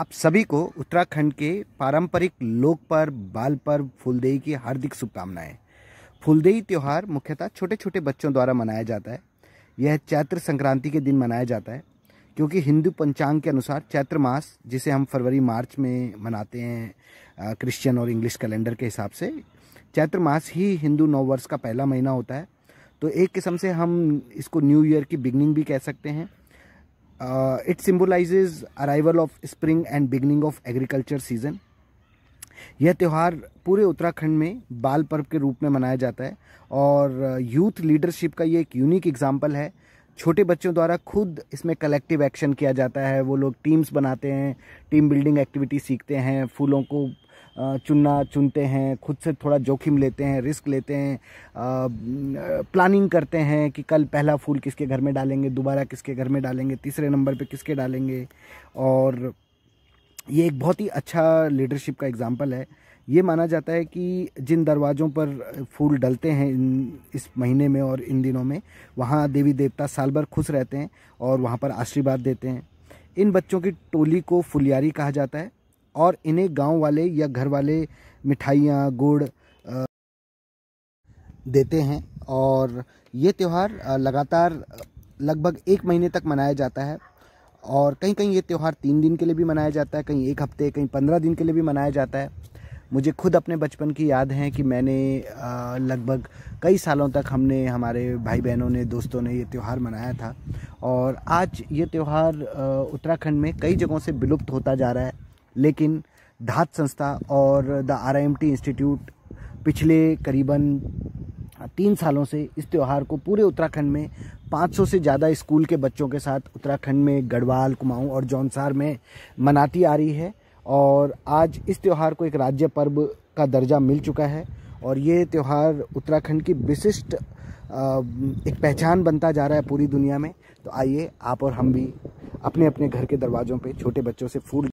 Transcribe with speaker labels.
Speaker 1: आप सभी को उत्तराखंड के पारंपरिक लोक पर्व बाल पर्व फुलदेई की हार्दिक शुभकामनाएं फुलदेई त्यौहार मुख्यतः छोटे छोटे बच्चों द्वारा मनाया जाता है यह चैत्र संक्रांति के दिन मनाया जाता है क्योंकि हिंदू पंचांग के अनुसार चैत्र मास जिसे हम फरवरी मार्च में मनाते हैं क्रिश्चियन और इंग्लिश कैलेंडर के हिसाब से चैत्र मास ही हिंदू नववर्ष का पहला महीना होता है तो एक किस्म से हम इसको न्यू ईयर की बिगनिंग भी कह सकते हैं Uh, it symbolizes arrival of spring and beginning of agriculture season. यह त्यौहार पूरे उत्तराखंड में बाल पर्व के रूप में मनाया जाता है और यूथ uh, लीडरशिप का ये एक यूनिक एग्जाम्पल है छोटे बच्चों द्वारा खुद इसमें कलेक्टिव एक्शन किया जाता है वो लोग टीम्स बनाते हैं टीम बिल्डिंग एक्टिविटी सीखते हैं फूलों को चुनना चुनते हैं खुद से थोड़ा जोखिम लेते हैं रिस्क लेते हैं प्लानिंग करते हैं कि कल पहला फूल किसके घर में डालेंगे दोबारा किसके घर में डालेंगे तीसरे नंबर पे किसके डालेंगे और ये एक बहुत ही अच्छा लीडरशिप का एग्ज़ाम्पल है ये माना जाता है कि जिन दरवाज़ों पर फूल डलते हैं इन इस महीने में और इन दिनों में वहाँ देवी देवता साल भर खुश रहते हैं और वहाँ पर आशीर्वाद देते हैं इन बच्चों की टोली को फुलियारी कहा जाता है और इन्हें गांव वाले या घर वाले मिठाइयाँ गुड़ देते हैं और ये त्यौहार लगातार लगभग एक महीने तक मनाया जाता है और कहीं कहीं ये त्यौहार तीन दिन के लिए भी मनाया जाता है कहीं एक हफ्ते कहीं पंद्रह दिन के लिए भी मनाया जाता है मुझे खुद अपने बचपन की याद है कि मैंने लगभग कई सालों तक हमने हमारे भाई बहनों ने दोस्तों ने ये त्यौहार मनाया था और आज ये त्यौहार उत्तराखंड में कई जगहों से विलुप्त होता जा रहा है लेकिन धात संस्था और द आर इंस्टीट्यूट पिछले करीबन तीन सालों से इस त्यौहार को पूरे उत्तराखंड में 500 से ज़्यादा स्कूल के बच्चों के साथ उत्तराखंड में गढ़वाल कुमाऊं और जौनसार में मनाती आ रही है और आज इस त्यौहार को एक राज्य पर्व का दर्जा मिल चुका है और ये त्यौहार उत्तराखंड की विशिष्ट एक पहचान बनता जा रहा है पूरी दुनिया में तो आइए आप और हम भी अपने अपने घर के दरवाज़ों पे छोटे बच्चों से फूल